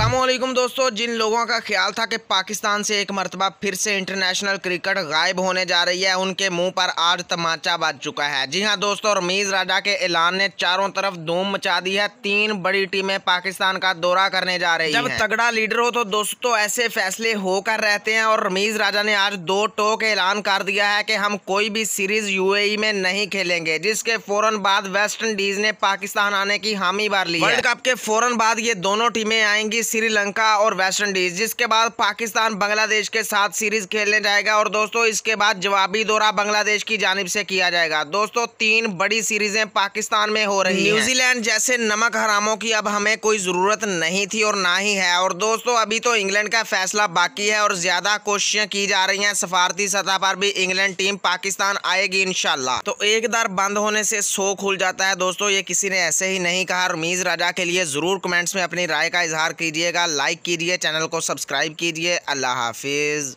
असलम दोस्तों जिन लोगों का ख्याल था कि पाकिस्तान से एक मरतबा फिर से इंटरनेशनल क्रिकेट गायब होने जा रही है उनके मुंह पर आज तमाचा बज चुका है जी हां दोस्तों रमीज़ राजा के ऐलान ने चारों तरफ धूम मचा दी है तीन बड़ी टीमें पाकिस्तान का दौरा करने जा रही जब हैं। तगड़ा लीडर हो तो दोस्तों ऐसे फैसले होकर रहते हैं और रमीज़ राजा ने आज दो टोक ऐलान कर दिया है कि हम कोई भी सीरीज़ यू में नहीं खेलेंगे जिसके फ़ौरन बाद वेस्ट इंडीज़ ने पाकिस्तान आने की हामी भर ली वर्ल्ड कप के फ़ौरन बाद ये दोनों टीमें आएंगी श्रीलंका और वेस्ट इंडीज जिसके बाद पाकिस्तान बांग्लादेश के साथ सीरीज खेलने जाएगा और दोस्तों इसके बाद जवाबी दौरा बांग्लादेश की जानब से किया जाएगा दोस्तों तीन बड़ी सीरीजें पाकिस्तान में हो रही न्यूजीलैंड जैसे नमक हरामों की अब हमें कोई जरूरत नहीं थी और ना ही है और दोस्तों अभी तो इंग्लैंड का फैसला बाकी है और ज्यादा कोशिशें की जा रही है सफारती सतह पर भी इंग्लैंड टीम पाकिस्तान आएगी इनशाला तो एक दर बंद होने से सो खुल जाता है दोस्तों ये किसी ने ऐसे ही नहीं कहा रमीज राजा के लिए जरूर कमेंट्स में अपनी राय का इजहार किया कीजिएगा लाइक कीजिए चैनल को सब्सक्राइब कीजिए अल्लाह हाफिज़